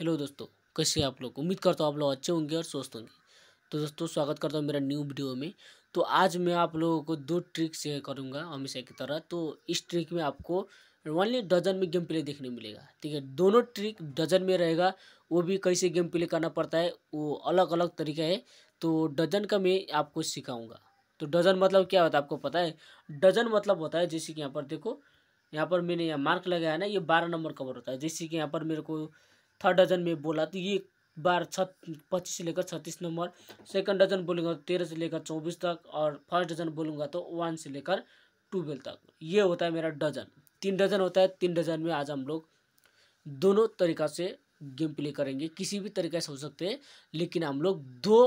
hello दोस्तों कैसे आप लोग उम्मीद करता हूँ आप लोग अच्छे होंगे और स्वस्थ होंगे तो दोस्तों स्वागत करता हूँ मेरा न्यू वीडियो में तो आज मैं आप लोगों को दो ट्रिक शेयर करूँगा हमेशा की तरह तो इस ट्रिक में आपको ओनली डजन में गेम प्ले देखने मिलेगा ठीक है दोनों ट्रिक डजन में रहेगा वो भी कैसे गेम प्ले करना पड़ता है वो अलग अलग तरीका है तो डजन का मैं आपको सिखाऊँगा तो डजन मतलब क्या होता है आपको पता है डजन मतलब होता है जैसे कि यहाँ पर देखो यहाँ पर मैंने यहाँ मार्क लगाया ना ये बारह नंबर कवर होता है जैसे कि यहाँ पर मेरे को थर्ड डजन में बोला तो ये बार छ पच्चीस से लेकर छत्तीस नंबर सेकंड डजन बोलूँगा तो तेरह से लेकर चौबीस तक और फर्स्ट डजन बोलूँगा तो वन से लेकर ट्वेल्व तक ये होता है मेरा डजन तीन डजन होता है तीन डजन में आज हम लोग दोनों तरीका से गेम प्ले करेंगे किसी भी तरीके से हो सकते हैं लेकिन हम लोग दो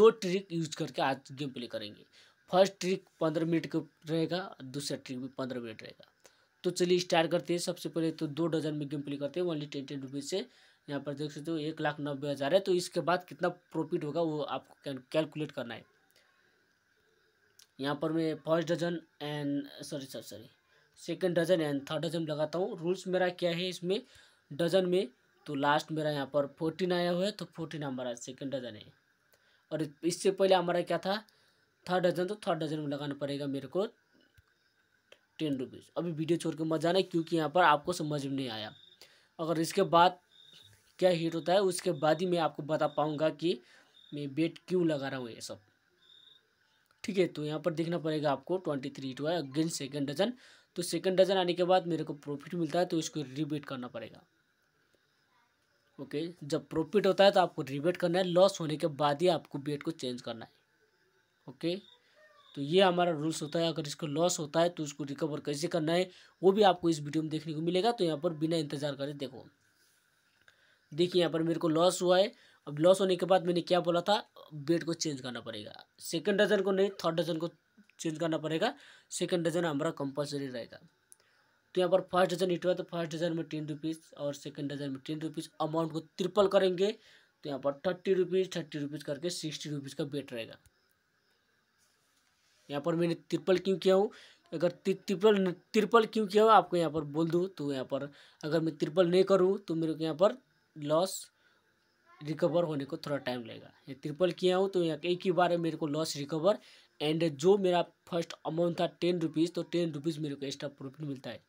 दो ट्रिक यूज करके आज गेम प्ले करेंगे फर्स्ट ट्रिक पंद्रह मिनट का रहेगा दूसरा ट्रिक भी पंद्रह मिनट रहेगा तो चलिए स्टार्ट करते हैं सबसे पहले तो दो डजन में गेम प्ले करते हैं ओनली टेन टेन रुपीज़ से यहाँ पर देख सकते हो एक लाख नब्बे हज़ार है तो इसके बाद कितना प्रॉफिट होगा वो आपको कैलकुलेट करना है यहाँ पर मैं first dozen and sorry sir sorry second dozen and third dozen लगाता हूँ रूल्स मेरा क्या है इसमें डजन में तो लास्ट मेरा यहाँ पर फोर्टीन आया हुआ है तो फोर्टीन हमारा सेकेंड डजन है और इससे पहले हमारा क्या था थर्ड डजन तो थर्ड डजन में लगाना पड़ेगा मेरे को टेन रुपीज़ अभी वीडियो छोड़ के मत जाना क्योंकि यहाँ पर आपको समझ में नहीं आया अगर इसके बाद क्या हीट होता है उसके बाद ही मैं आपको बता पाऊँगा कि मैं बेट क्यों लगा रहा हूँ ये सब ठीक है तो यहाँ पर देखना पड़ेगा आपको ट्वेंटी थ्री टू है अगेन सेकेंड डजन तो सेकेंड डजन आने के बाद मेरे को प्रॉफिट मिलता है तो इसको रिबेट करना पड़ेगा ओके जब प्रॉफिट होता है तो आपको रिबेट करना है लॉस होने के बाद ही आपको बेट को चेंज करना है ओके तो ये हमारा रूल्स होता है अगर इसको लॉस होता है तो उसको रिकवर कैसे करना है वो भी आपको इस वीडियो में देखने को मिलेगा तो यहाँ पर बिना इंतजार करें देखो देखिए यहाँ पर मेरे को लॉस हुआ है अब लॉस होने के बाद मैंने क्या बोला था बेट को चेंज करना पड़ेगा सेकेंड डजन को नहीं थर्ड डजन को चेंज करना पड़ेगा सेकेंड डजन हमारा कंपलसरी रहेगा तो यहाँ पर फर्स्ट डजन हिट हुआ तो फर्स्ट डजन में टेन रुपीज़ और सेकेंड डजन में टेन रुपीज़ अमाउंट को ट्रिपल करेंगे तो यहाँ पर थर्टी रुपीज़ थर्टी रुपीज़ करके सिक्सटी रुपीज़ का बेट रहेगा यहाँ पर मैंने ट्रिपल क्यों किया हूँ अगर ट्रिपल ट्रिपल क्यों किया हो आपको यहाँ पर बोल दूँ तो यहाँ पर अगर मैं ट्रिपल नहीं करूँ तो मेरे को यहाँ पर लॉस रिकवर होने को थोड़ा टाइम लगेगा ये ट्रिपल किया हूँ तो एक ही बार मेरे को लॉस रिकवर एंड जो मेरा फर्स्ट अमाउंट था टेन रुपीज़ तो टेन रुपीज़ मेरे को एक्स्ट्रा प्रॉफिट मिलता है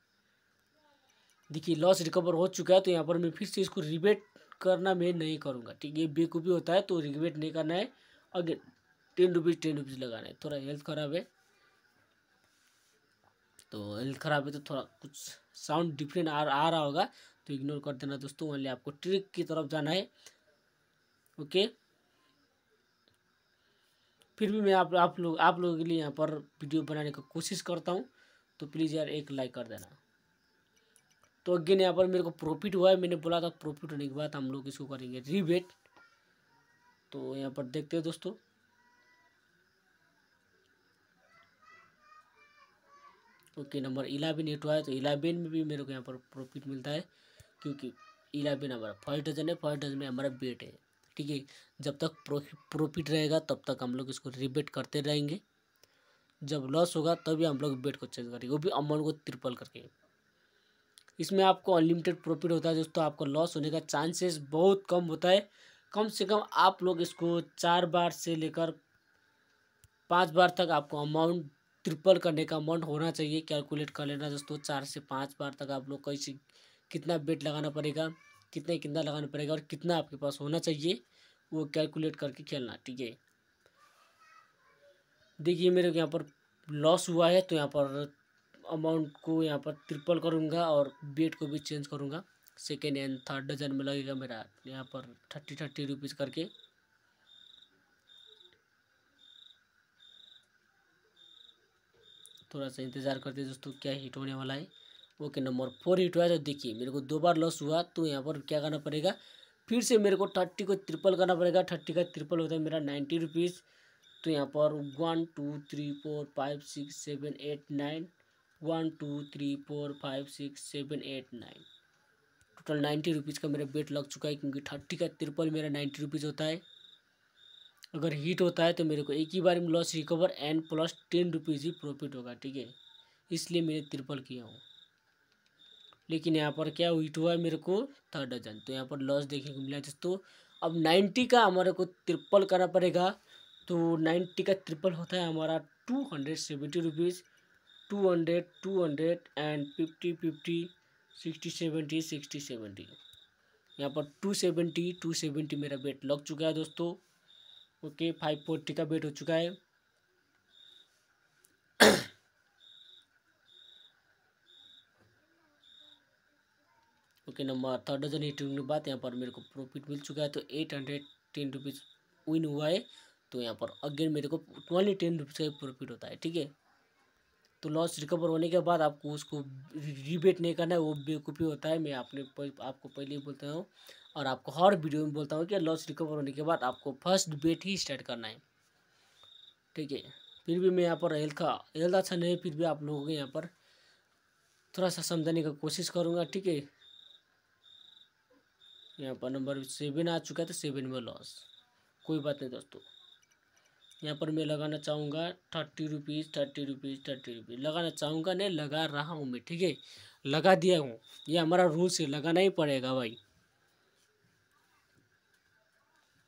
देखिए लॉस रिकवर हो चुका है तो यहाँ पर मैं फिर से इसको रिबेट करना मैं नहीं करूँगा ठीक ये बेकूफ़ी होता है तो रिबेट नहीं करना है again ten rupees ten rupees लगाना है थोड़ा हेल्थ ख़राब है तो हेल्थ ख़राब है तो थोड़ा कुछ साउंड डिफरेंट आ रहा होगा तो इग्नोर कर देना दोस्तों ओनली आपको ट्रिक की तरफ जाना है ओके फिर भी मैं आप आप लोग आप लोगों के लिए यहाँ पर वीडियो बनाने का कोशिश करता हूँ तो प्लीज़ यार एक लाइक कर देना तो अगेन यहाँ पर मेरे को प्रॉफिट हुआ है मैंने बोला था प्रॉफिट होने के बाद हम लोग इसको करेंगे रिबेट तो यहाँ पर देखते हैं दोस्तों ओके नंबर इलेवन एट हुआ है तो इलेवन में भी मेरे को यहाँ पर प्रॉफिट मिलता है क्योंकि इलेवन हमारा फर्स्ट डजन है फर्स्ट डजन में हमारा बेट है ठीक है जब तक प्रॉफिट रहेगा तब तक हम लोग इसको रिबेट करते रहेंगे जब लॉस होगा तभी हम लोग बेट को चेंज करेंगे वो भी अमाउंट को ट्रिपल करके इसमें आपको अनलिमिटेड प्रॉफिट होता है दोस्तों आपको लॉस होने का चांसेस बहुत कम होता है कम से कम आप लोग इसको चार बार से लेकर पाँच बार तक आपको अमाउंट ट्रिपल करने का अमाउंट होना चाहिए कैलकुलेट कर लेना दोस्तों चार से पाँच बार तक आप लोग कैसे कितना बेट लगाना पड़ेगा कितने कितना लगाना पड़ेगा और कितना आपके पास होना चाहिए वो कैलकुलेट करके खेलना ठीक है देखिए मेरे को यहाँ पर लॉस हुआ है तो यहाँ पर अमाउंट को यहाँ पर ट्रिपल करूँगा और बेट को भी चेंज करूँगा सेकेंड एंड थर्ड डजन में लगेगा मेरा यहाँ पर थर्टी थर्टी रुपीज़ करके थोड़ा सा इंतज़ार करते दोस्तों क्या हिट होने वाला है ओके नंबर फोर हिट हुआ है तो देखिए मेरे को दो बार लॉस हुआ तो यहाँ पर क्या करना पड़ेगा फिर से मेरे को थर्टी को ट्रिपल करना पड़ेगा थर्टी का ट्रिपल होता है मेरा नाइन्टी रुपीज़ तो यहाँ पर one two three four five six seven eight nine one two three four five six seven eight nine total ninety rupees का मेरा बेट लग चुका है क्योंकि थर्टी का ट्रिपल मेरा नाइन्टी रुपीज़ होता है अगर हिट होता है तो मेरे को एक ही बार में loss recover and plus ten rupees ही प्रॉफिट होगा ठीक है इसलिए मैंने ट्रिपल किया हूँ लेकिन यहाँ पर क्या हिट हुआ है मेरे को थर्ड डजन तो यहाँ पर लॉस देखने को मिला दोस्तों अब नाइन्टी का हमारे को ट्रिपल करना पड़ेगा तो नाइन्टी का ट्रिपल होता है हमारा two hundred seventy rupees two hundred two hundred and fifty fifty sixty seventy sixty seventy यहाँ पर टू सेवेंटी टू सेवेंटी मेरा बेट लग चुका है दोस्तों ओके फाइव फोर्टी का बेट हो चुका है के नंबर थर्ड डजन हिटिंग के बाद यहाँ पर मेरे को प्रॉफिट मिल चुका है तो eight hundred ten rupees win हुआ है तो यहाँ पर अगेन मेरे को ट्वेंटी टेन रुपीज़ का प्रॉफिट होता है ठीक है तो लॉस रिकवर होने के बाद आपको उसको रिबेट नहीं करना है वो बेवकूफ़ी होता है मैं आपने आपको पहले ही बोलता हूँ और आपको हर वीडियो में बोलता हूँ कि लॉस रिकवर होने के बाद आपको फर्स्ट बेट ही स्टार्ट करना है ठीक है फिर भी मैं यहाँ पर हेल्थ का हेल्थ अच्छा नहीं फिर भी आप लोगों के यहाँ पर थोड़ा सा समझाने का कोशिश करूँगा ठीक है यहाँ पर नंबर सेवन आ चुका है तो सेवन में लॉस कोई बात नहीं दोस्तों यहाँ पर मैं लगाना चाहूँगा thirty rupees thirty rupees thirty rupees लगाना चाहूँगा नहीं लगा रहा हूँ मैं ठीक है लगा दिया हूँ ये हमारा रूल्स है लगाना ही पड़ेगा भाई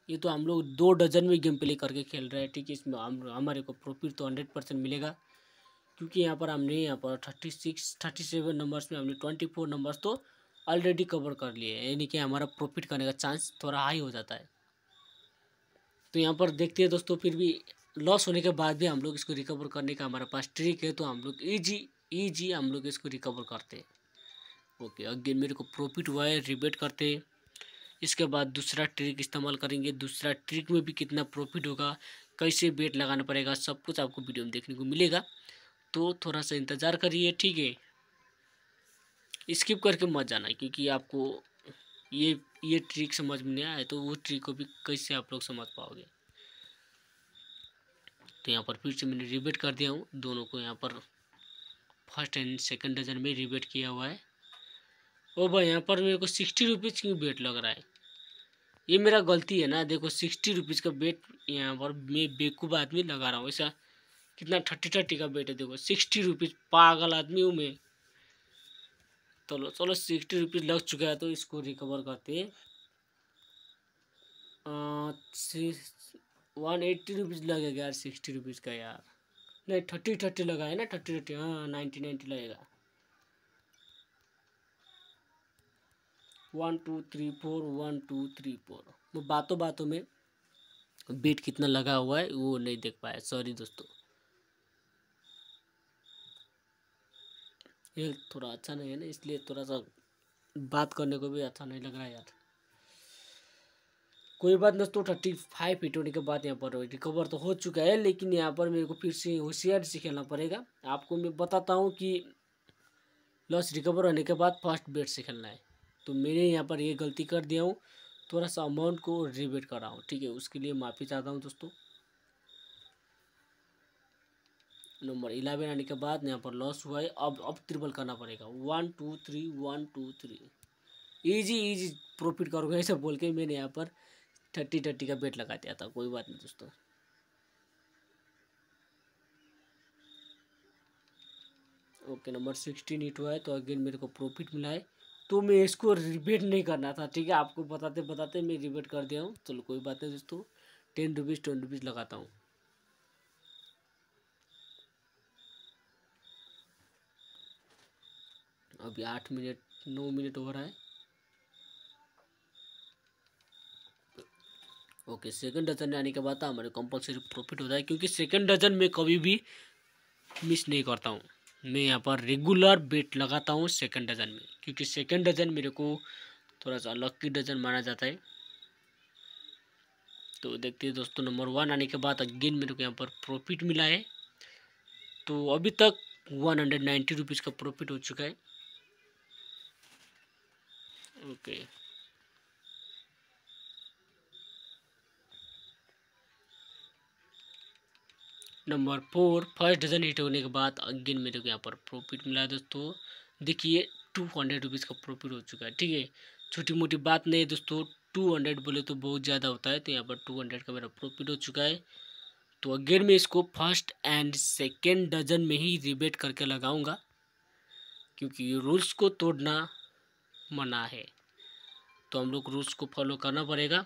ये तो हम लोग दो डजन में गेम प्ले करके खेल रहे हैं ठीक है इसमें हम हमारे को प्रॉफिट तो हंड्रेड परसेंट मिलेगा क्योंकि यहाँ पर हमने यहाँ पर thirty six thirty seven numbers में हमने ट्वेंटी फोर नंबर्स तो ऑलरेडी कवर कर लिए यानी कि हमारा प्रॉफिट करने का चांस थोड़ा हाई हो जाता है तो यहाँ पर देखते हैं दोस्तों फिर भी लॉस होने के बाद भी हम लोग इसको रिकवर करने का हमारे पास ट्रिक है तो हम लोग ईजी ईजी हम लोग इसको रिकवर करते हैं ओके अगेन मेरे को प्रॉफिट हुआ है रिबेट करते हैं इसके बाद दूसरा ट्रिक इस्तेमाल करेंगे दूसरा ट्रिक में भी कितना प्रॉफिट होगा कैसे बेट लगाना पड़ेगा सब कुछ आपको वीडियो में देखने को मिलेगा तो थोड़ा सा इंतज़ार करिए ठीक है स्किप करके मत जाना क्योंकि आपको ये ये ट्रिक समझ में नहीं आया तो वो ट्रिक को भी कैसे आप लोग समझ पाओगे तो यहाँ पर फिर से मैंने रिबेट कर दिया हूँ दोनों को यहाँ पर फर्स्ट एंड सेकंड डजन में रिबेट किया हुआ है ओ भाई यहाँ पर मेरे को सिक्सटी रुपीज़ क्यों बेट लग रहा है ये मेरा गलती है ना देखो सिक्सटी रुपीज़ का बेट यहाँ पर मैं बेकूब आदमी लगा रहा हूँ ऐसा कितना थर्टी थर्टी का बेट है देखो सिक्सटी रुपीज़ पागल आदमी हूँ मैं तो चलो सिक्सटी रुपीज़ लग चुका है तो इसको रिकवर करते वन एट्टी रुपीज़ लगेगा यार सिक्सटी रुपीज़ का यार नहीं थर्टी थर्टी लगा है ना थर्टी थर्टी हाँ नाइन्टी नाइन्टी लगेगा one two three four one two three four वो बातों बातों में बेट कितना लगा हुआ है वो नहीं देख पाया सॉरी दोस्तों हेल्थ थोड़ा अच्छा नहीं है ना इसलिए थोड़ा सा बात करने को भी अच्छा नहीं लग रहा है यार कोई बात दोस्तों थर्टी फाइव हिट होने के बाद यहाँ पर रिकवर तो हो चुका है लेकिन यहाँ पर मेरे को फिर से होशियार से खेलना पड़ेगा आपको मैं बताता हूँ कि लॉस रिकवर होने के बाद फर्स्ट बेट से खेलना है तो मैंने यहाँ पर ये गलती कर दिया हूँ थोड़ा सा अमाउंट को रिबेट कर रहा हूँ ठीक है उसके लिए माफ़ी चाहता हूँ दोस्तों नंबर इलेवन आने के बाद यहाँ पर लॉस हुआ है अब अब ट्रिपल करना पड़ेगा one two three one two three easy easy profit करोगे ऐसे बोल के मैंने यहाँ पर थर्टी थर्टी का बेट लगा दिया था कोई बात नहीं दोस्तों ओके नंबर सिक्सटीन हिट हुआ है तो अगेन मेरे को प्रॉफिट मिला है तो मैं इसको रिबेट नहीं करना था ठीक है आपको बताते बताते मैं रिबेट कर दिया हूँ चलो कोई बात नहीं दोस्तों टेन रुपीज़ ट्वेंटी रुपीज़ लगाता हूँ अभी आठ मिनट नौ मिनट हो रहा है ओके सेकंड डजन आने के बाद तो हमारे कंपलसरी प्रॉफिट होता है क्योंकि सेकंड डजन में कभी भी मिस नहीं करता हूँ मैं यहाँ पर रेगुलर बेट लगाता हूँ सेकंड डजन में क्योंकि सेकंड डजन मेरे को थोड़ा सा लक्की डजन माना जाता है तो देखते हैं दोस्तों नंबर वन आने के बाद अगेन मेरे को यहाँ पर प्रॉफिट मिला है तो अभी तक वन हंड्रेड नाइन्टी रुपीज़ का प्रॉफिट हो चुका है okay number four first dozen hit होने के बाद अगेन मेरे को यहाँ पर प्रॉफिट मिला है दोस्तों देखिए टू हंड्रेड रुपीज़ का प्रॉफिट हो चुका है ठीक है छोटी मोटी बात नहीं है दोस्तों टू हंड्रेड बोले तो बहुत ज़्यादा होता है तो यहाँ पर टू हंड्रेड का मेरा प्रॉफिट हो चुका है तो अगेन मैं इसको फर्स्ट एंड सेकेंड डजन में ही रिबेट करके लगाऊँगा क्योंकि रूल्स को तोड़ना मना है तो हम लोग रूल्स को फॉलो करना पड़ेगा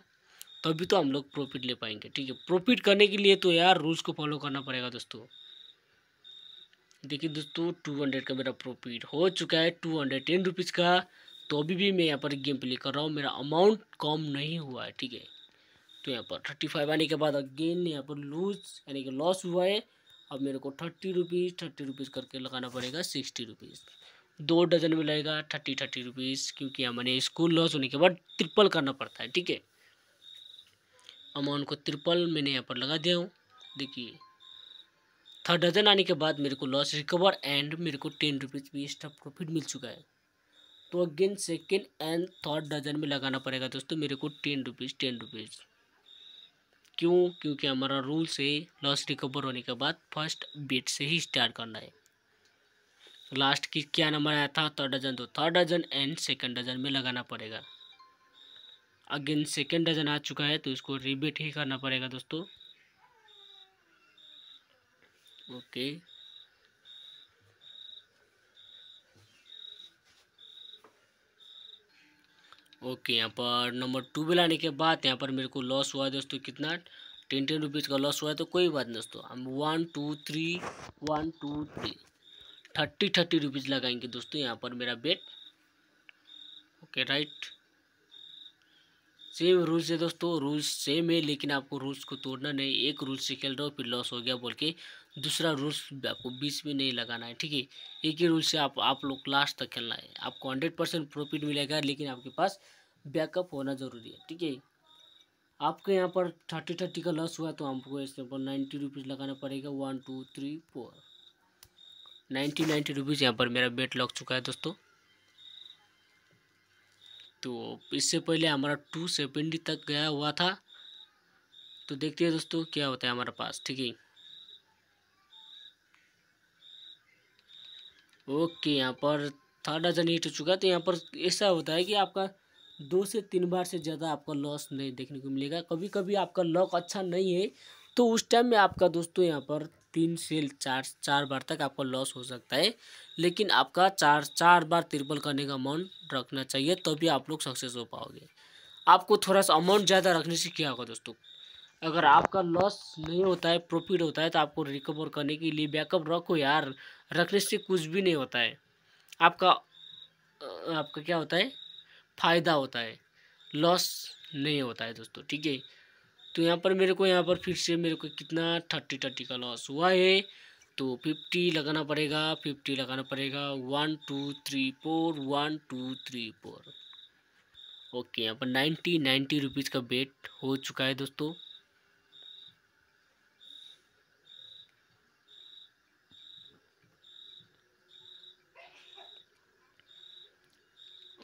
तभी तो हम लोग प्रॉफिट ले पाएंगे ठीक है प्रॉफिट करने के लिए तो यार रूल्स को फॉलो करना पड़ेगा दोस्तों देखिए दोस्तों टू हंड्रेड का मेरा प्रॉफिट हो चुका है टू हंड्रेड टेन रुपीज़ का तो अभी भी मैं यहाँ पर गेम प्ले कर रहा हूँ मेरा अमाउंट कम नहीं हुआ है ठीक है तो यहाँ पर थर्टी फाइव आने के बाद अगेन यहाँ पर लूज यानी कि लॉस हुआ है अब मेरे को थर्टी रुपीज़ थर्टी रुपीज़ करके लगाना पड़ेगा सिक्सटी रुपीज़ दो डजन में लगेगा थर्टी थर्टी रुपीज़ क्योंकि हमारे स्कूल लॉस होने के बाद ट्रिपल करना पड़ता है ठीक है अमाउंट को ट्रिपल मैंने यहाँ पर लगा दिया हूँ देखिए थर्ड डजन आने के बाद मेरे को लॉस रिकवर एंड मेरे को टेन रुपीज़ भी एक्स्ट्रा प्रॉफिट मिल चुका है तो again second and third dozen में लगाना पड़ेगा दोस्तों मेरे को टेन रुपीज़ टेन रुपीज़ क्यों क्योंकि हमारा रूल से लॉस रिकवर होने के बाद फर्स्ट बेट से ही स्टार्ट करना है लास्ट की क्या नंबर आया था थर्ड डजन तो third dozen and second dozen में लगाना पड़ेगा अगेन सेकेंड डजन आ चुका है तो इसको रिबीट ही करना पड़ेगा दोस्तों ओके ओके यहाँ पर नंबर टू भी लाने के बाद यहाँ पर मेरे को लॉस हुआ है दोस्तों कितना टेन टेन रुपीज़ का लॉस हुआ है तो कोई बात नहीं दोस्तों हम one two three one two three thirty thirty rupees लगाएंगे दोस्तों यहाँ पर मेरा bet okay right same rules है दोस्तों रूल्स सेम है लेकिन आपको रूल्स को तोड़ना नहीं एक रूल से खेल रहे हो फिर लॉस हो गया बोल के दूसरा रूल्स आपको बीच में नहीं लगाना है ठीक है एक ही रूल से आप आप लोग लास्ट तक खेलना है आपको हंड्रेड परसेंट प्रॉफिट मिलेगा लेकिन आपके पास बैकअप होना ज़रूरी है ठीक है आपके यहाँ पर थर्टी थर्टी का लॉस हुआ तो आपको इसके ऊपर नाइन्टी रुपीज़ लगाना पड़ेगा one two three four ninety ninety rupees यहाँ पर मेरा बेट लग चुका है दोस्तों तो इससे पहले हमारा टू सेवेंटी तक गया हुआ था तो देखते हैं दोस्तों क्या होता है हमारे पास ठीक है ओके यहाँ पर थर्ड हजन हिट हो चुका है तो यहाँ पर ऐसा होता है कि आपका दो से तीन बार से ज़्यादा आपका लॉस नहीं देखने को मिलेगा कभी कभी आपका लॉक अच्छा नहीं है तो उस टाइम में आपका दोस्तों यहाँ पर तीन से चार चार बार तक आपका लॉस हो सकता है लेकिन आपका चार चार बार त्रिपल करने का अमाउंट रखना चाहिए तभी तो आप लोग सक्सेस हो पाओगे आपको थोड़ा सा अमाउंट ज़्यादा रखने से क्या होगा दोस्तों अगर आपका लॉस नहीं होता है प्रॉफिट होता है तो आपको रिकवर करने के लिए बैकअप रखो यार रखने से कुछ भी नहीं होता है आपका आपका क्या होता है फ़ायदा होता है लॉस नहीं होता है दोस्तों ठीक है तो यहाँ पर मेरे को यहाँ पर फिर से मेरे को कितना थर्टी थर्टी का लॉस हुआ है तो फिफ्टी लगाना पड़ेगा फिफ्टी लगाना पड़ेगा one two three four one two three four okay यहाँ पर नाइन्टी नाइन्टी रुपीज़ का बेट हो चुका है दोस्तों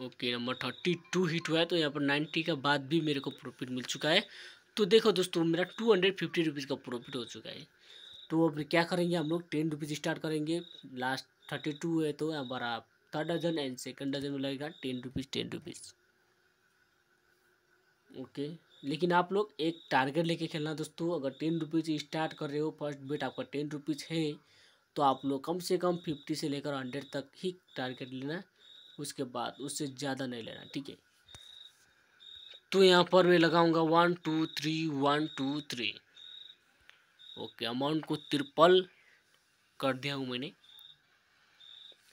okay number thirty two hit हुआ है तो यहाँ पर नाइन्टी का बाद भी मेरे को प्रॉफिट मिल चुका है तो देखो दोस्तों मेरा टू हंड्रेड फिफ्टी रुपीज़ का प्रॉफिट हो चुका है तो अब क्या करेंगे हम लोग टेन रुपीज़ स्टार्ट करेंगे लास्ट थर्टी टू है तो हमारा third dozen and second dozen में लगेगा ten rupees ten rupees okay लेकिन आप लोग एक टारगेट लेके खेलना दोस्तों अगर टेन रुपीज़ स्टार्ट कर रहे हो फर्स्ट बेट आपका टेन रुपीज़ है तो आप लोग कम से कम फिफ्टी से लेकर हंड्रेड तक ही टारगेट लेना उसके बाद उससे ज़्यादा नहीं लेना ठीक है तो यहाँ पर मैं लगाऊंगा one two three one two three okay amount को त्रिपल कर दिया हूँ मैंने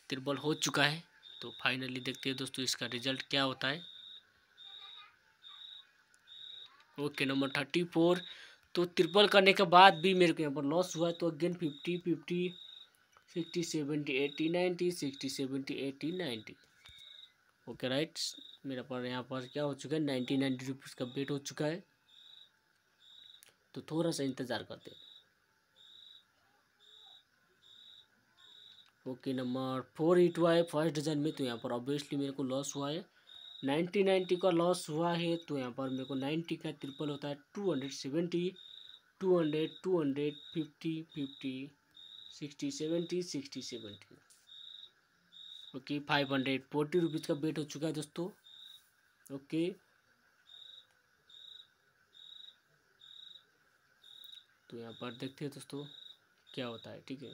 त्रिपल हो चुका है तो फाइनली देखते हैं दोस्तों इसका रिजल्ट क्या होता है ओके नंबर थर्टी फोर तो त्रिपल करने के बाद भी मेरे को यहाँ पर लॉस हुआ तो again fifty fifty sixty seventy eighty ninety sixty seventy eighty ninety okay right मेरा पर यहाँ पर क्या हो चुका है नाइन्टी नाइन्टी रुपीज़ बेट हो चुका है तो थोड़ा सा इंतज़ार करते हैं ओके नंबर फोर हिट हुआ है फर्स्ट डिजाइन में तो यहाँ पर ऑब्वियसली मेरे को लॉस हुआ है नाइन्टी नाइन्टी का लॉस हुआ है तो यहाँ पर मेरे को नाइन्टी का ट्रिपल होता है two hundred seventy two hundred two hundred fifty fifty sixty seventy sixty seventy okay five hundred forty rupees का बेट हो चुका है दोस्तों ओके तो यहाँ पर देखते हैं दोस्तों क्या होता है ठीक है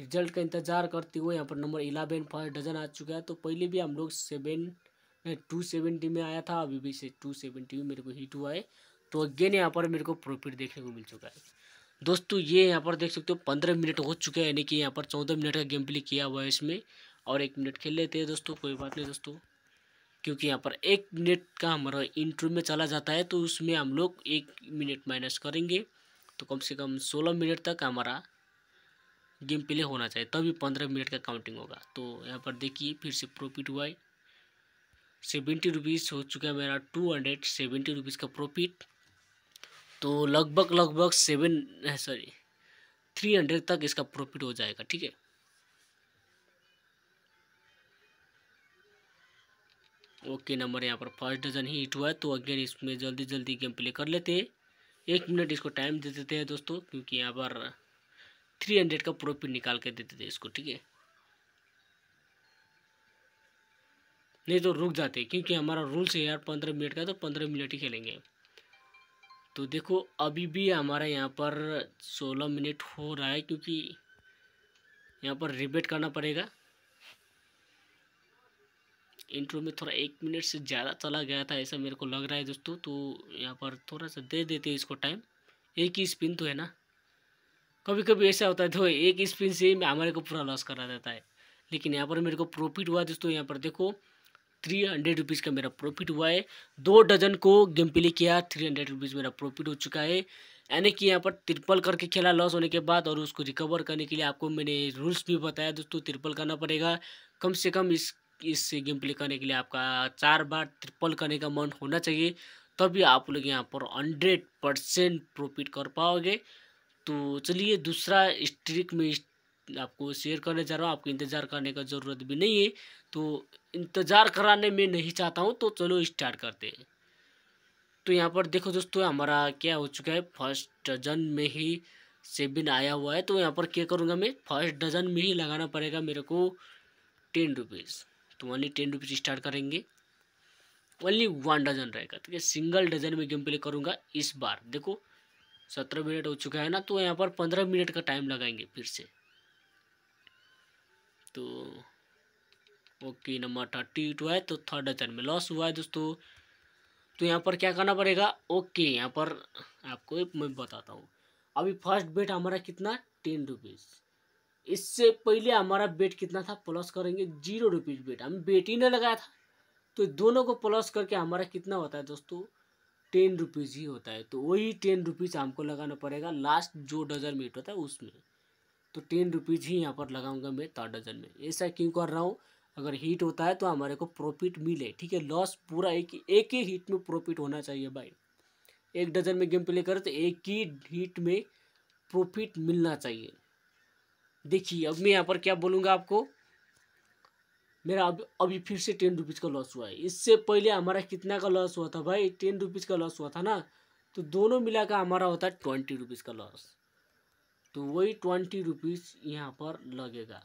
रिजल्ट का इंतजार करते हुए यहाँ पर नंबर इलेवन फर्स्ट डजन आ चुका है तो पहले भी हम लोग सेवन टू सेवेंटी में आया था अभी भी से टू सेवेंटी में मेरे को हिट हुआ है तो अगेन यहाँ पर मेरे को प्रॉफिट देखने को मिल चुका है दोस्तों ये यहाँ पर देख सकते हो पंद्रह मिनट हो चुके हैं यानी कि यहाँ पर चौदह मिनट का गेम प्ले किया हुआ है इसमें और एक मिनट खेल लेते हैं दोस्तों कोई बात नहीं दोस्तों क्योंकि यहाँ पर एक मिनट का हमारा इंटरव्यू में चला जाता है तो उसमें हम लोग एक मिनट माइनस करेंगे तो कम से कम सोलह मिनट तक हमारा गेम प्ले होना चाहिए तभी पंद्रह मिनट का काउंटिंग होगा तो यहाँ पर देखिए फिर से प्रॉफिट हुआ है सेवेंटी रुपीज़ हो चुका है मेरा टू हंड्रेड सेवेंटी रुपीज़ का प्रॉफिट तो लगभग लगभग सेवन सॉरी थ्री हंड्रेड तक इसका प्रॉफिट हो जाएगा ठीक है ओके नंबर यहाँ पर फर्स्ट डजन ही हिट हुआ है तो अगेन इसमें जल्दी जल्दी गेम प्ले कर लेते हैं एक मिनट इसको टाइम दे देते हैं दोस्तों क्योंकि यहाँ पर थ्री हंड्रेड का प्रॉफिट निकाल के देते थे इसको ठीक है नहीं तो रुक जाते क्योंकि हमारा रूल्स है यार पंद्रह मिनट का तो पंद्रह मिनट ही खेलेंगे तो देखो अभी भी हमारा यहाँ पर सोलह मिनट हो रहा है क्योंकि यहाँ पर रिबेट करना पड़ेगा इंट्रो में थोड़ा एक मिनट से ज़्यादा चला गया था ऐसा मेरे को लग रहा है दोस्तों तो यहाँ पर थोड़ा सा दे देते इसको टाइम एक ही स्पिन तो है ना कभी कभी ऐसा होता है तो एक स्पिन से ही हमारे को पूरा लॉस करा देता है लेकिन यहाँ पर मेरे को प्रॉफिट हुआ दोस्तों यहाँ पर देखो थ्री हंड्रेड रुपीज़ का मेरा प्रॉफिट हुआ है दो डजन को गेम प्ले किया थ्री हंड्रेड रुपीज़ मेरा प्रॉफिट हो चुका है यानी कि यहाँ पर ट्रिपल करके खेला लॉस होने के बाद और उसको रिकवर करने के लिए आपको मैंने रूल्स भी बताया दोस्तों ट्रिपल करना पड़ेगा कम से कम इस इस गेम प्ले करने के लिए आपका चार बार ट्रिपल करने का मन होना चाहिए तभी आप लोग यहाँ पर हंड्रेड परसेंट प्रॉफिट कर पाओगे तो चलिए दूसरा स्ट्रिक में आपको शेयर करने जा रहा हूँ आपको इंतज़ार करने का ज़रूरत भी नहीं है तो इंतज़ार कराने में नहीं चाहता हूँ तो चलो स्टार्ट करते हैं तो यहाँ पर देखो दोस्तों हमारा क्या हो चुका है फर्स्ट डजन में ही सेबिन आया हुआ है तो यहाँ पर क्या करूँगा मैं फर्स्ट डजन में ही लगाना पड़ेगा मेरे को टेन रुपीज़ तो ओनली टेन रुपीज़ स्टार्ट करेंगे ओनली वन डजन रहेगा ठीक है सिंगल डजन में गेम प्ले करूँगा इस बार देखो सत्रह मिनट हो चुका है ना तो यहाँ पर पंद्रह मिनट का टाइम लगाएंगे फिर से तो ओके नंबर थर्टी टू है तो थर्ड डजन में लॉस हुआ है दोस्तों तो यहाँ पर क्या करना पड़ेगा ओके यहाँ पर आपको मैं बताता हूँ अभी फर्स्ट बेट हमारा कितना टेन रुपीज़ इससे पहले हमारा बेट कितना था प्लस करेंगे जीरो रुपीज़ बेट हम बेट ही नहीं लगाया था तो दोनों को प्लस करके हमारा कितना होता है दोस्तों टेन रुपीज़ ही होता है तो वही टेन रुपीज़ हमको लगाना पड़ेगा लास्ट जो डजन मेट होता है उसमें तो टेन रुपीज़ ही यहाँ पर लगाऊंगा मैं थर्ड डजन में ऐसा क्यों कर रहा हूँ अगर हीट होता है तो हमारे को प्रॉफिट मिले ठीक है लॉस पूरा एक एक ही हीट में प्रॉफिट होना चाहिए भाई एक डजन में गेम प्ले करें तो एक ही हीट में प्रॉफिट मिलना चाहिए देखिए अब मैं यहाँ पर क्या बोलूँगा आपको मेरा अब अभी फिर से टेन रुपीज़ का लॉस हुआ है इससे पहले हमारा कितना का लॉस हुआ था भाई टेन रुपीज़ का लॉस हुआ था ना तो दोनों मिला का हमारा होता है ट्वेंटी रुपीज़ का लॉस तो वही ट्वेंटी रुपीज़ यहाँ पर लगेगा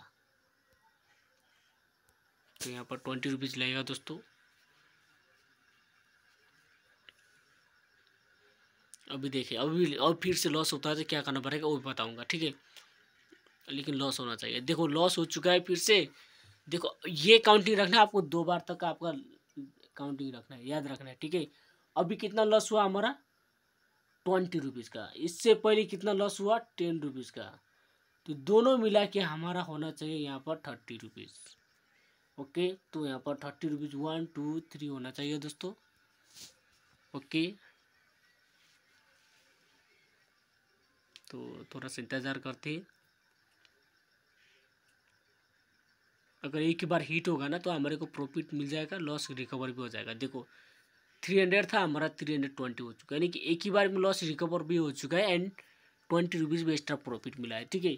तो यहाँ पर ट्वेंटी रुपीज़ लगेगा दोस्तों अभी देखिए अभी और फिर से लॉस होता है तो क्या करना पड़ेगा वो भी बताऊँगा ठीक है लेकिन लॉस होना चाहिए देखो लॉस हो चुका है फिर से देखो ये काउंटिंग रखना है आपको दो बार तक आपका काउंटिंग रखना है याद रखना है ठीक है अभी कितना लॉस हुआ हमारा ट्वेंटी रुपीज़ का इससे पहले कितना लॉस हुआ टेन रुपीज़ का तो दोनों मिला के हमारा होना चाहिए यहाँ पर थर्टी रुपीज़ ओके तो यहाँ पर thirty rupees one two three होना चाहिए दोस्तों ओके तो थोड़ा सा इंतज़ार करते हैं अगर एक बार हिट होगा ना तो हमारे को प्रॉफिट मिल जाएगा लॉस रिकवर भी हो जाएगा देखो थ्री हंड्रेड था हमारा थ्री हंड्रेड ट्वेंटी हो चुका है यानी कि एक ही बार में लॉस रिकवर भी हो चुका है एंड ट्वेंटी रुपीज़ भी एक्स्ट्रा प्रॉफिट मिला है ठीक है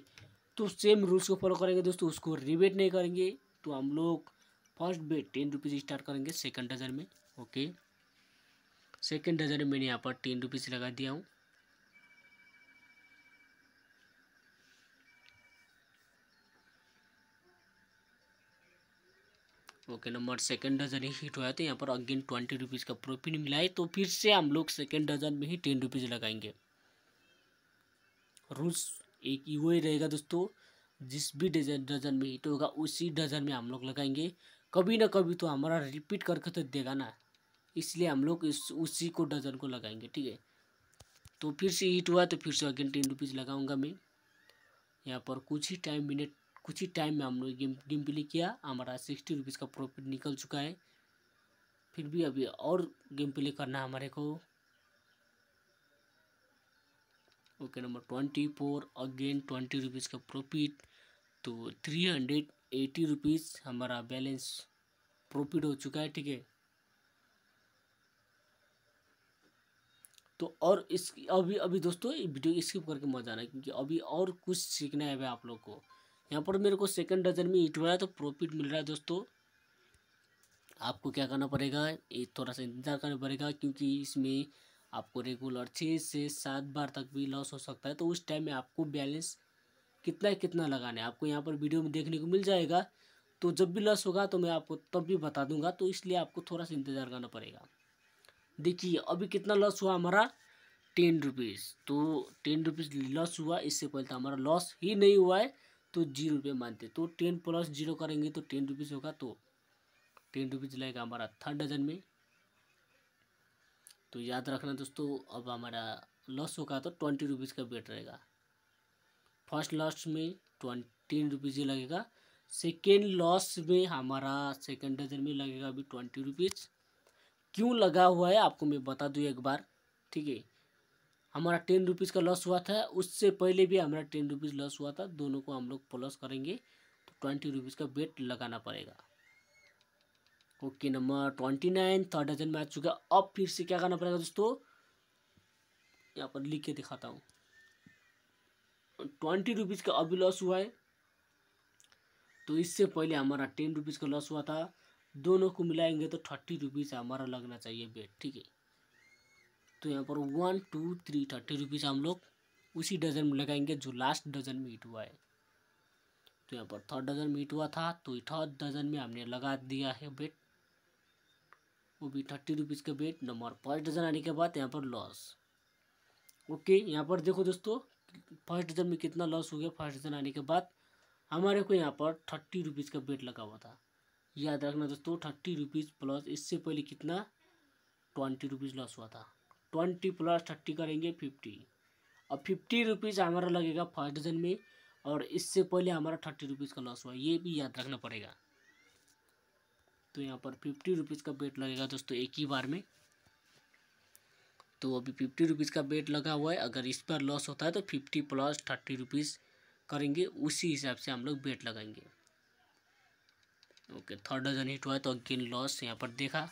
तो सेम रूल्स को फॉलो करेंगे दोस्तों उसको रिबेट नहीं करेंगे तो हम लोग first bet ten rupees start करेंगे सेकंड डजन में ओके सेकंड डजन में मैंने यहाँ पर टेन रुपीज़ लगा दिया हूँ ओके नंबर सेकेंड डजन ही हिट हुआ तो यहाँ पर अगेन ट्वेंटी रुपीज़ का प्रॉफिट मिला है तो फिर से हम लोग सेकेंड डजन में ही टेन रुपीज़ लगाएंगे रूल्स एक वो ही रहेगा दोस्तों जिस भी डजन डजन में हिट होगा उसी डजन में हम लोग लगाएंगे कभी ना कभी तो हमारा रिपीट करके तो देगा ना इसलिए हम लोग इस उसी को डजन को लगाएंगे ठीक है तो फिर से हिट हुआ तो फिर से अगेन टेन रुपीज़ लगाऊँगा मैं यहाँ पर कुछ ही टाइम मिनट कुछ ही टाइम में हम लोग गेम गेम प्ले किया हमारा सिक्सटी रुपीज़ का प्रॉफिट निकल चुका है फिर भी अभी और गेम प्ले करना है हमारे को okay number twenty four again twenty rupees का प्रॉफिट तो थ्री हंड्रेड एटी रुपीज़ हमारा बैलेंस प्रॉफिट हो चुका है ठीक है तो और इस अभी अभी दोस्तों वीडियो स्किप करके मजा आना क्योंकि अभी और कुछ सीखना है भाई आप लोग को यहाँ पर मेरे को सेकंड डजन में ईट हो रहा है तो प्रॉफिट मिल रहा है दोस्तों आपको क्या करना पड़ेगा ये थोड़ा सा इंतज़ार करना पड़ेगा क्योंकि इसमें आपको रेगुलर छः से सात बार तक भी लॉस हो सकता है तो उस टाइम में आपको बैलेंस कितना कितना लगाना है आपको यहाँ पर वीडियो में देखने को मिल जाएगा तो जब भी लॉस होगा तो मैं आपको तब भी बता दूंगा तो इसलिए आपको थोड़ा सा इंतज़ार करना पड़ेगा देखिए अभी कितना लॉस हुआ हमारा टेन रुपीज़ तो टेन रुपीज़ लॉस हुआ इससे पहले तो हमारा लॉस ही नहीं हुआ है तो जीरो रुपये मानते तो टेन प्लस जीरो करेंगे तो टेन रुपीज़ होगा तो टेन रुपीज़ लगेगा हमारा थर्ड डजन में तो याद रखना दोस्तों अब हमारा लॉस होगा तो ट्वेंटी रुपीज़ का बेट रहेगा फर्स्ट लॉस में ट्वेंटी रुपीज़ ही लगेगा सेकेंड लॉस में हमारा सेकेंड डजन में लगेगा अभी ट्वेंटी रुपीज़ क्यों लगा हुआ है आपको मैं बता दूँ एक बार ठीक है हमारा टेन रुपीज़ का लॉस हुआ था उससे पहले भी हमारा टेन रुपीज़ लॉस हुआ था दोनों को हम लोग प्लस करेंगे तो ट्वेंटी रुपीज़ का बेट लगाना पड़ेगा okay number twenty nine third dozen में आ चुका अब फिर से क्या करना पड़ेगा दोस्तों यहाँ पर लिख के दिखाता हूँ ट्वेंटी रुपीज़ का अभी लॉस हुआ है तो इससे पहले हमारा टेन रुपीज़ का लॉस हुआ था दोनों को मिलाएंगे तो थर्टी रुपीज़ हमारा लगना चाहिए बेट ठीक है तो यहाँ पर one two three thirty rupees हम लोग उसी डजन में लगाएंगे जो लास्ट डजन में हिट हुआ है तो यहाँ पर थर्ड डजन में हिट हुआ था तो थर्ड डजन में हमने लगा दिया है बेट वो भी थर्टी रुपीज़ का बेट नंबर फर्स्ट डजन आने के बाद यहाँ पर लॉस ओके यहाँ पर देखो दोस्तों फर्स्ट डजन में कितना लॉस हो गया फर्स्ट डजन आने के बाद हमारे को यहाँ पर थर्टी रुपीज़ का बेट लगा हुआ था याद रखना दोस्तों थर्टी रुपीज़ प्लस इससे पहले कितना ट्वेंटी रुपीज़ लॉस हुआ था ट्वेंटी प्लस थर्टी करेंगे फिफ्टी और फिफ्टी रुपीज़ हमारा लगेगा फर्स्ट डजन में और इससे पहले हमारा थर्टी रुपीज़ का लॉस हुआ ये भी याद रखना पड़ेगा तो यहाँ पर फिफ्टी रुपीज़ का बेट लगेगा दोस्तों एक ही बार में तो अभी फिफ्टी रुपीज़ का बेट लगा हुआ है अगर इस पर लॉस होता है तो फिफ्टी प्लस थर्टी रुपीज़ करेंगे उसी हिसाब से हम लोग बेट लगाएंगे ओके थर्ड डजन हिट हुआ है तो अगेन लॉस यहाँ पर देखा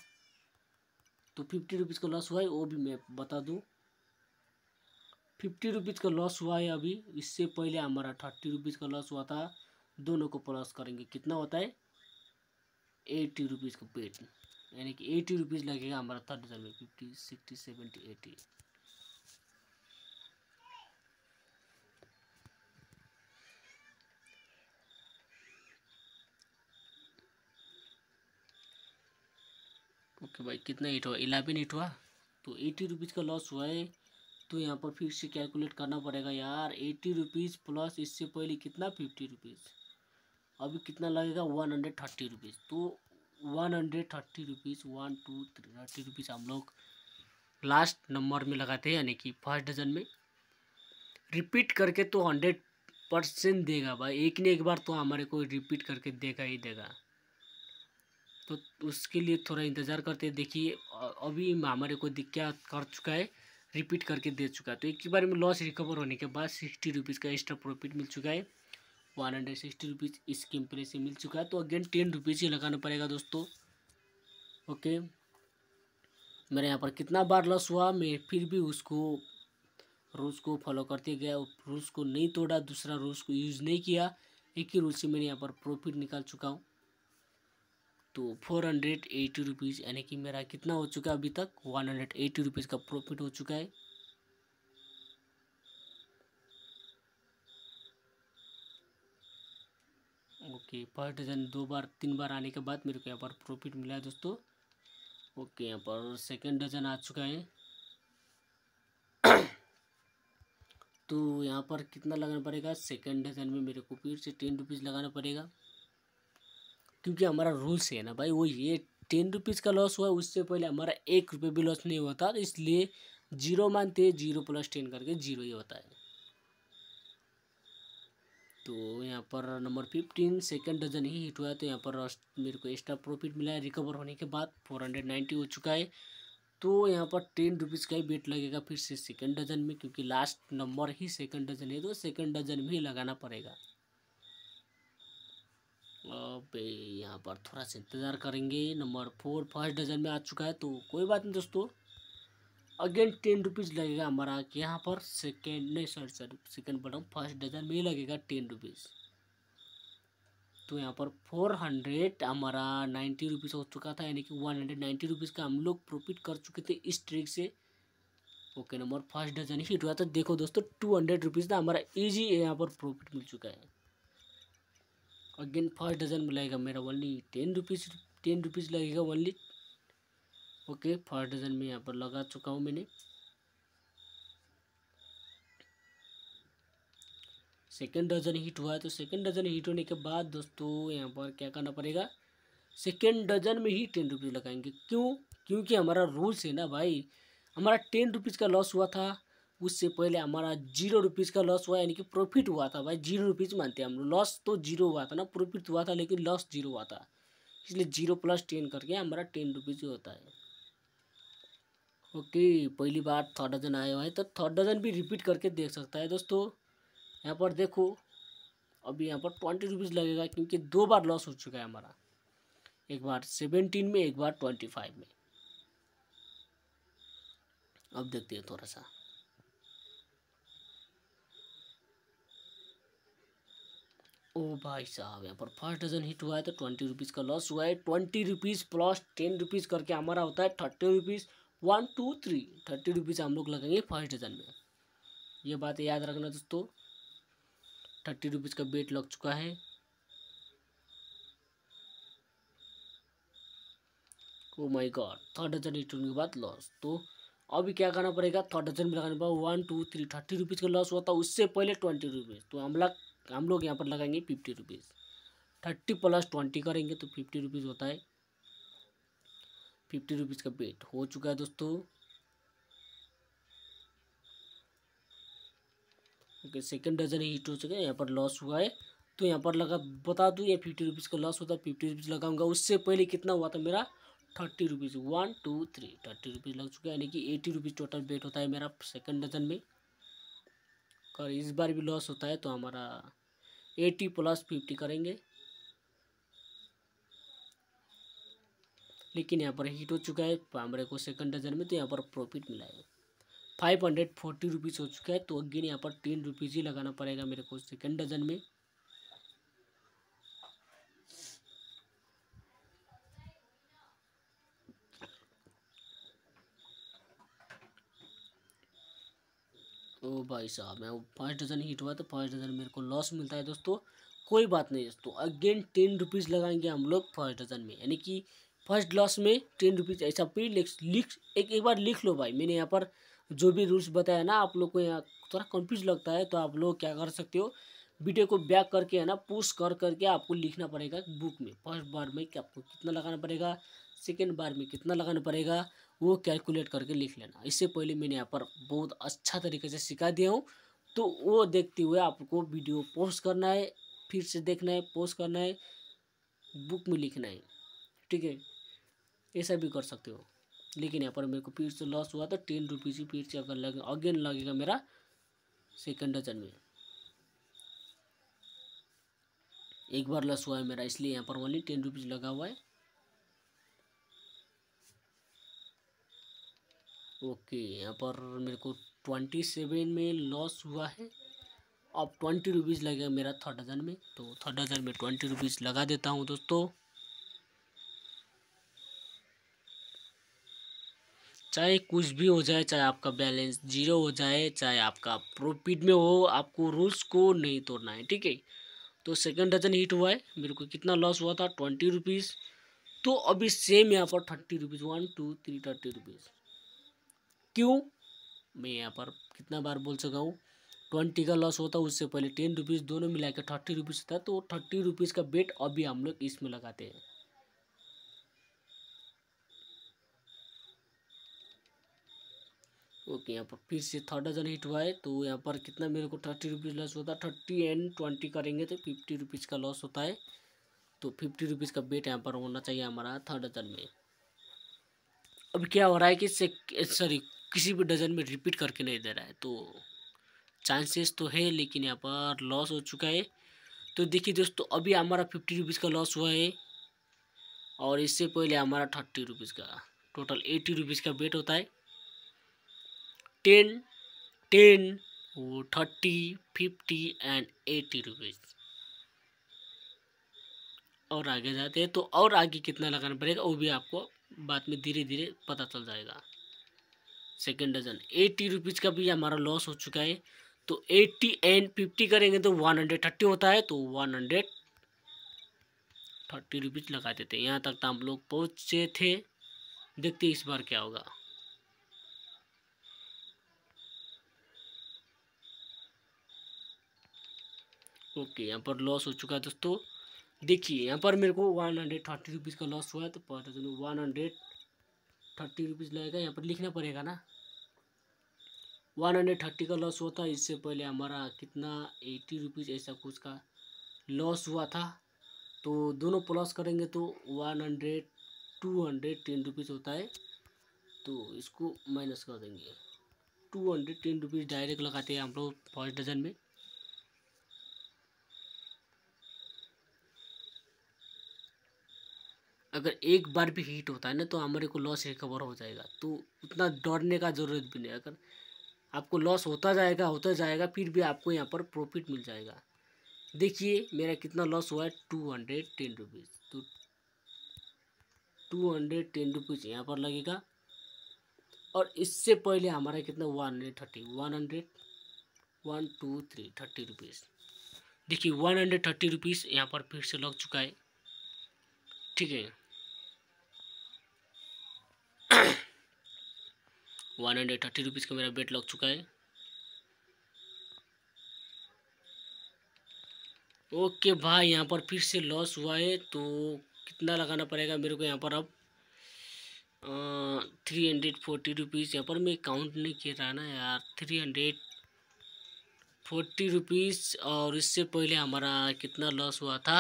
तो फिफ्टी रुपीज़ का लॉस हुआ है वो भी मैं बता दूँ फिफ्टी रुपीज़ का लॉस हुआ है अभी इससे पहले हमारा थर्टी रुपीज़ का लॉस हुआ था दोनों को प्लस करेंगे कितना होता है एट्टी रुपीज़ का पेट यानी कि एटी रुपीज़ लगेगा हमारा थर्टी में fifty sixty seventy eighty okay भाई कितना हिट हुआ इलेवन हिट हुआ तो एटी रुपीज़ का लॉस हुआ है तो यहाँ पर फिर से कैलकुलेट करना पड़ेगा यार एटी रुपीज़ प्लस इससे पहले कितना फिफ्टी रुपीज़ अभी कितना लगेगा वन हंड्रेड थर्टी रुपीज़ तो one hundred thirty rupees one two three thirty rupees हम लोग लास्ट नंबर में लगाते हैं यानी कि फर्स्ट डजन में रिपीट करके तो हंड्रेड परसेंट देगा भाई एक ने एक बार तो हमारे को रिपीट करके देगा ही देगा तो उसके लिए थोड़ा इंतज़ार करते देखिए अभी हमारे को क्या कर चुका है रिपीट करके दे चुका है तो एक बार में लॉस रिकवर होने के बाद सिक्सटी रुपीज़ का एक्स्ट्रा प्रॉफिट मिल चुका है वन हंड्रेड सिक्सटी रुपीज़ इस कंपनी से मिल चुका है तो अगेन टेन रुपीज़ ही लगाना पड़ेगा दोस्तों ओके मेरे यहाँ पर कितना बार लॉस हुआ मैं फिर भी उसको रूल्स को फॉलो करते गया रूल्स को नहीं तोड़ा दूसरा रूल्स को यूज़ नहीं किया एक ही रूल से मैंने यहाँ पर प्रॉफिट निकाल चुका हूँ तो फोर हंड्रेड एटी रुपीज़ यानी कि मेरा कितना हो चुका है अभी तक वन हंड्रेड एटी रुपीज़ का प्रॉफिट हो चुका है ओके पर डजन दो बार तीन बार आने के बाद मेरे को यहाँ पर प्रॉफिट मिला है दोस्तों ओके यहाँ पर सेकेंड डजन आ चुका है तो यहाँ पर कितना लगाना पड़ेगा सेकेंड डजन में मेरे को फिर से टेन रुपीज़ लगाना पड़ेगा क्योंकि हमारा रूल्स है ना भाई वो ये टेन रुपीज़ का लॉस हुआ उससे पहले हमारा एक रुपये भी लॉस नहीं हुआ था तो इसलिए जीरो मानते हैं जीरो प्लस टेन करके जीरो ही होता है तो यहाँ पर नंबर फिफ्टीन सेकेंड डजन ही हिट हुआ है तो यहाँ पर मेरे को एक्स्ट्रा प्रॉफिट मिला है रिकवर होने के बाद फोर हंड्रेड नाइन्टी हो चुका है तो यहाँ पर टेन रुपीज़ का ही बेट लगेगा फिर से सेकेंड डजन में क्योंकि लास्ट नंबर ही सेकेंड डजन है तो सेकेंड डजन में ही लगाना पड़ेगा अब यहाँ पर थोड़ा सा इंतज़ार करेंगे नंबर फोर फर्स्ट डजन में आ चुका है तो कोई बात नहीं दोस्तों अगेन टेन रुपीज़ लगेगा हमारा यहाँ पर सेकेंड नहीं sorry sorry second button first dozen में ही लगेगा टेन रुपीज़ तो यहाँ पर फोर हंड्रेड हमारा नाइन्टी रुपीज़ हो चुका था यानी कि वन हंड्रेड नाइन्टी रुपीज़ का हम लोग प्रॉफिट कर चुके थे इस ट्रिक से okay number first dozen hit हुआ था देखो दोस्तों टू हंड्रेड रुपीज़ ना हमारा ईजी यहाँ पर प्रॉफिट मिल चुका है अगेन फर्स्ट डजन में लगेगा मेरा only ten rupees ten rupees लगेगा ओनली ओके फर्स्ट डजन में यहाँ पर लगा चुका हूँ मैंने सेकेंड डजन हिट हुआ है तो सेकेंड डजन हिट होने के बाद दोस्तों यहाँ पर क्या करना पड़ेगा सेकेंड डजन में ही टेन रुपीज़ लगाएंगे क्यों क्योंकि हमारा रूल्स है ना भाई हमारा टेन रुपीज़ का लॉस हुआ था उससे पहले हमारा जीरो रुपीज़ का लॉस हुआ यानी कि प्रॉफिट हुआ था भाई जीरो रुपीज़ मानते हैं हम लॉस तो जीरो हुआ था ना प्रॉफिट हुआ था लेकिन लॉस जीरो हुआ था इसलिए जीरो प्लस टेन करके हमारा टेन रुपीज़ होता है ओके पहली बार थर्ड डजन आया हुआ है तो थर्ड डजन भी रिपीट करके देख सकता है दोस्तों यहाँ पर देखो अभी यहाँ पर ट्वेंटी रुपीज़ लगेगा क्योंकि दो बार लॉस हो चुका है हमारा एक बार सेवेंटीन में एक बार ट्वेंटी फाइव में अब देखते हैं थोड़ा सा ओ भाई साहब यहाँ पर फर्स्ट डजन हिट हुआ है तो ट्वेंटी रुपीज़ का लॉस हुआ है twenty rupees plus ten rupees करके हमारा होता है thirty rupees one two three thirty rupees हम लोग लगेंगे फर्स्ट डजन में ये बात याद रखना दोस्तों थर्टी रुपीज़ का बेट लग चुका है oh my god third dozen hit होने के बाद लॉस तो अभी क्या करना पड़ेगा थर्ड डजन में लगाने पर one two three thirty rupees का लॉस हुआ था उससे पहले ट्वेंटी रुपीज़ तो हम लोग हम लोग यहाँ पर लगाएंगे fifty rupees thirty plus twenty करेंगे तो फिफ्टी रुपीज़ होता है फिफ्टी रुपीज़ का बेट हो चुका है दोस्तों ओके सेकेंड डजन हीट हो चुका है यहाँ पर लॉस हुआ है तो यहाँ पर लगा बता दूँ ये फिफ्टी रुपीज़ का लॉस होता है फिफ्टी रुपीज़ लगाऊंगा उससे पहले कितना हुआ था मेरा thirty rupees one two three thirty rupees लग चुका है यानी कि एटी रुपीज़ टोटल बेट होता है मेरा सेकंड डजन में कर इस बार भी लॉस होता है तो हमारा एटी प्लस फिफ्टी करेंगे लेकिन यहाँ पर हिट हो चुका है हमारे को सेकंड डजन में तो यहाँ पर प्रॉफिट मिला है फाइव हंड्रेड फोर्टी रुपीज़ हो चुका है तो अगेन यहाँ पर टेन रुपीज़ ही लगाना पड़ेगा मेरे को सेकंड डजन में ओ भाई साहब मैं पाँच डजन हिट हुआ तो पाँच डजन मेरे को लॉस मिलता है दोस्तों कोई बात नहीं दोस्तों अगेन टेन रुपीज़ लगाएंगे हम लोग फर्स्ट डजन में यानी कि फर्स्ट लॉस में टेन रुपीज़ ऐसा पे लिख एक एक बार लिख लो भाई मैंने यहाँ पर जो भी रूल्स बताया ना आप लोग को यहाँ थोड़ा कन्फ्यूज लगता है तो आप लोग क्या कर सकते हो वीडियो को बैक करके है ना पोस्ट कर करके आपको लिखना पड़ेगा बुक में फर्स्ट बार में कि आपको कितना लगाना पड़ेगा सेकेंड बार में कितना लगाना पड़ेगा वो कैलकुलेट करके लिख लेना इससे पहले मैंने यहाँ पर बहुत अच्छा तरीके से सिखा दिया हूँ तो वो देखते हुए आपको वीडियो पोस्ट करना है फिर से देखना है पोस्ट करना है बुक में लिखना है ठीक है ऐसा भी कर सकते हो लेकिन यहाँ पर मेरे को फिर से लॉस हुआ तो टेन रुपीज़ ही फिर से अगर लगे अगेन लगेगा मेरा सेकेंड डजन में एक बार लॉस हुआ है मेरा इसलिए यहाँ पर ओनली टेन रुपीज़ लगा हुआ है ओके यहाँ पर मेरे को ट्वेंटी सेवन में लॉस हुआ है अब ट्वेंटी रुपीज़ लगेगा मेरा थर्ड डजन में तो थर्ड डजन में ट्वेंटी रुपीज़ लगा देता हूँ दोस्तों चाहे कुछ भी हो जाए चाहे आपका बैलेंस जीरो हो जाए चाहे आपका प्रॉफिट में हो आपको रूल्स को नहीं तोड़ना है ठीक है तो सेकंड डजन हिट हुआ है मेरे को कितना लॉस हुआ था ट्वेंटी रुपीज़ तो अभी सेम यहाँ पर thirty rupees one two three thirty rupees क्यों मैं यहाँ पर कितना बार बोल चुका हूँ ट्वेंटी का लॉस होता उससे पहले टेन रुपीज़ दोनों मिला के थर्टी रुपीज़ होता तो थर्टी रुपीज़ का बेट अभी हम लोग इसमें लगाते हैं ओके यहाँ पर फिर से थर्ड डजन हिट हुआ है तो यहाँ पर कितना मेरे को थर्टी रुपीज़ लॉस होता है थर्टी एंड ट्वेंटी करेंगे तो फिफ्टी रुपीज़ का लॉस होता है तो फिफ्टी रुपीज़ का बेट यहाँ पर होना चाहिए हमारा थर्ड डजन में अब क्या हो रहा है कि सॉरी किसी भी डजन में रिपीट करके नहीं दे रहा है तो चांसेस तो है लेकिन यहाँ पर लॉस हो चुका है तो देखिए दोस्तों अभी हमारा फिफ्टी रुपीज़ का लॉस हुआ है और इससे पहले हमारा थर्टी रुपीज़ का टोटल एट्टी रुपीज़ का बेट होता है टेन टेन वो thirty fifty and eighty rupees और आगे जाते हैं तो और आगे कितना लगाना पड़ेगा वो भी आपको बाद में धीरे धीरे पता चल जाएगा सेकेंड डजन एट्टी रुपीज़ का भी हमारा लॉस हो चुका है तो एट्टी एंड फिफ्टी करेंगे तो वन हंड्रेड थर्टी होता है तो वन हंड्रेड थर्टी रुपीज़ लगा देते हैं यहाँ तक तो हम लोग पहुँचे थे देखते इस बार क्या होगा ओके यहाँ पर लॉस हो चुका है दोस्तों देखिए यहाँ पर मेरे को वन हंड्रेड थर्टी रुपीज़ का लॉस हुआ है तो पर वन हंड्रेड थर्टी रुपीज़ लगेगा यहाँ पर लिखना पड़ेगा ना वन हंड्रेड थर्टी का लॉस हुआ था इससे पहले हमारा कितना एटी रुपीज़ ऐसा कुछ का लॉस हुआ था तो दोनों प्लस करेंगे तो one hundred two hundred ten rupees होता है तो इसको माइनस कर देंगे two hundred ten rupees direct लगाते हैं हम लोग फर्स्ट डजन में अगर एक बार भी हीट होता है ना तो हमारे को लॉस रिकवर हो जाएगा तो उतना डरने का ज़रूरत भी नहीं अगर आपको लॉस होता जाएगा होता जाएगा फिर भी आपको यहाँ पर प्रॉफिट मिल जाएगा देखिए मेरा कितना लॉस हुआ है टू हंड्रेड टेन रुपीज़ तो टू हंड्रेड टेन रुपीज़ यहाँ पर लगेगा और इससे पहले हमारा कितना one hundred thirty one hundred one two three thirty rupees देखिए वन हंड्रेड थर्टी रुपीज़ यहाँ पर फिर से लग चुका है ठीक है वन हंड्रेड थर्टी रुपीज़ का मेरा बेट लग चुका है ओके भाई यहाँ पर फिर से लॉस हुआ है तो कितना लगाना पड़ेगा मेरे को यहाँ पर अब थ्री हंड्रेड फोर्टी रुपीज़ यहाँ पर मैं काउंट नहीं किया रहा ना यार थ्री हंड्रेड फोर्टी रुपीज़ और इससे पहले हमारा कितना लॉस हुआ था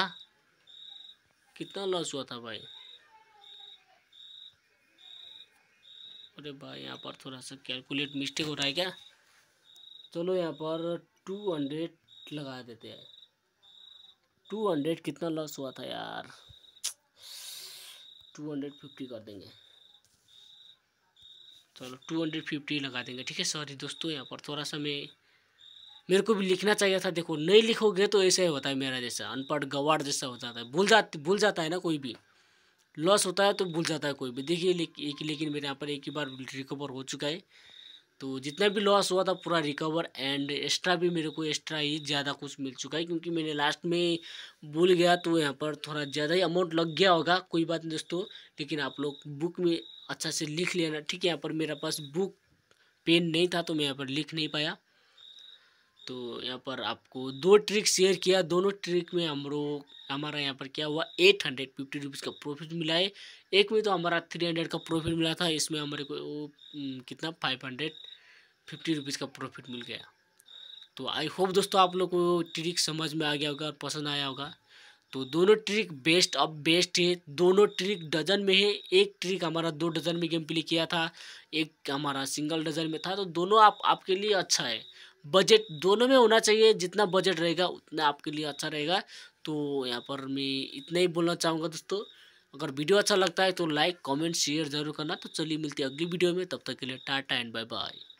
कितना लॉस हुआ था भाई अरे भाई यहाँ पर थोड़ा सा कैलकुलेट मिस्टेक हो रहा है क्या चलो यहाँ पर टू हंड्रेड लगा देते हैं टू हंड्रेड कितना लॉस हुआ था यार टू हंड्रेड फिफ्टी कर देंगे चलो टू हंड्रेड फिफ्टी लगा देंगे ठीक है सॉरी दोस्तों यहाँ पर थोड़ा सा मैं मेरे को भी लिखना चाहिए था देखो नहीं लिखोगे तो ऐसा ही होता है मेरा जैसा अनपढ़ गवार जैसा हो जाता है भूल जाते भूल जाता है ना कोई भी लॉस होता है तो भूल जाता है कोई भी देखिए लेकिन लेकिन मेरे यहाँ पर एक ही बार रिकवर हो चुका है तो जितना भी लॉस हुआ था पूरा रिकवर एंड एक्स्ट्रा भी मेरे को एक्स्ट्रा ही ज़्यादा कुछ मिल चुका है क्योंकि मैंने लास्ट में भूल गया तो यहाँ पर थोड़ा ज़्यादा ही अमाउंट लग गया होगा कोई बात नहीं दोस्तों लेकिन आप लोग बुक में अच्छा से लिख लेना ठीक है यहाँ पर मेरा पास बुक पेन नहीं था तो मैं यहाँ पर लिख नहीं पाया तो यहाँ पर आपको दो ट्रिक शेयर किया दोनों ट्रिक में हम लोग हमारा यहाँ पर क्या हुआ एट हंड्रेड फिफ्टी रुपीज़ का प्रॉफिट मिला है एक में तो हमारा थ्री हंड्रेड का प्रॉफिट मिला था इसमें हमारे को कितना फाइव हंड्रेड फिफ्टी रुपीज़ का प्रॉफिट मिल गया तो आई होप दोस्तों आप लोग को ट्रिक समझ में आ गया होगा और पसंद आया होगा तो दोनों ट्रिक बेस्ट अब बेस्ट है दोनों ट्रिक डजन में है एक ट्रिक हमारा दो डजन में गेम प्ले किया था एक हमारा सिंगल डजन में था तो दोनों आप आपके लिए अच्छा है बजट दोनों में होना चाहिए जितना बजट रहेगा उतना आपके लिए अच्छा रहेगा तो यहाँ पर मैं इतना ही बोलना चाहूँगा दोस्तों अगर वीडियो अच्छा लगता है तो लाइक कमेंट शेयर जरूर करना तो चलिए मिलती है अगली वीडियो में तब तक के लिए टाटा एंड बाय बाय